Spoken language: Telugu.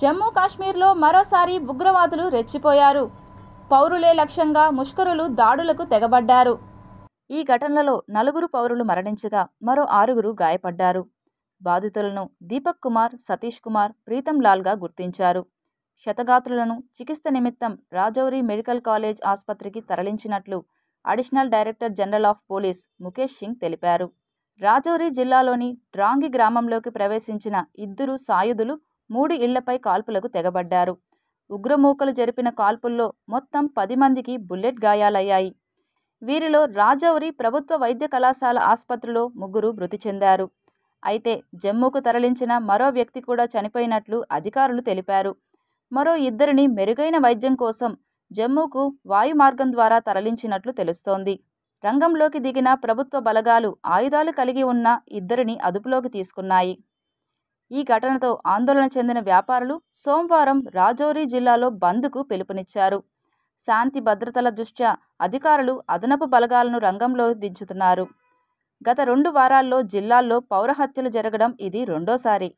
జమ్మూ కాశ్మీర్లో మరోసారి ఉగ్రవాదులు రెచ్చిపోయారు పౌరులే లక్ష్యంగా ముష్కరులు దాడులకు తెగబడ్డారు ఈ ఘటనలలో నలుగురు పౌరులు మరణించగా మరో ఆరుగురు గాయపడ్డారు బాధితులను దీపక్ కుమార్ సతీష్ కుమార్ ప్రీతం లాల్గా గుర్తించారు క్షతగాత్రులను చికిత్స నిమిత్తం రాజౌరి మెడికల్ కాలేజ్ ఆసుపత్రికి తరలించినట్లు additional director general of police Mukesh Singh తెలిపారు రాజౌరి జిల్లాలోని డ్రాంగి గ్రామంలోకి ప్రవేశించిన ఇద్దరు సాయుధులు మూడు ఇళ్లపై కాల్పులకు తెగబడ్డారు ఉగ్రమూకలు జరిపిన కాల్పుల్లో మొత్తం పది మందికి బుల్లెట్ గాయాలయ్యాయి వీరిలో రాజౌరి ప్రభుత్వ వైద్య కళాశాల ఆసుపత్రిలో ముగ్గురు మృతి చెందారు అయితే జమ్మూకు తరలించిన మరో వ్యక్తి కూడా చనిపోయినట్లు అధికారులు తెలిపారు మరో ఇద్దరిని మెరుగైన వైద్యం కోసం జమ్మూకు వాయు మార్గం ద్వారా తరలించినట్లు తెలుస్తోంది రంగంలోకి దిగిన ప్రభుత్వ బలగాలు ఆయుధాలు కలిగి ఉన్న ఇద్దరిని అదుపులోకి తీసుకున్నాయి ఈ ఘటనతో ఆందోళన చెందిన వ్యాపారులు సోమవారం రాజౌరి జిల్లాలో బంద్కు పిలుపునిచ్చారు శాంతి భద్రతల దృష్ట్యా అధికారులు అదనపు బలగాలను రంగంలో దించుతున్నారు గత రెండు వారాల్లో జిల్లాల్లో పౌరహత్యలు జరగడం ఇది రెండోసారి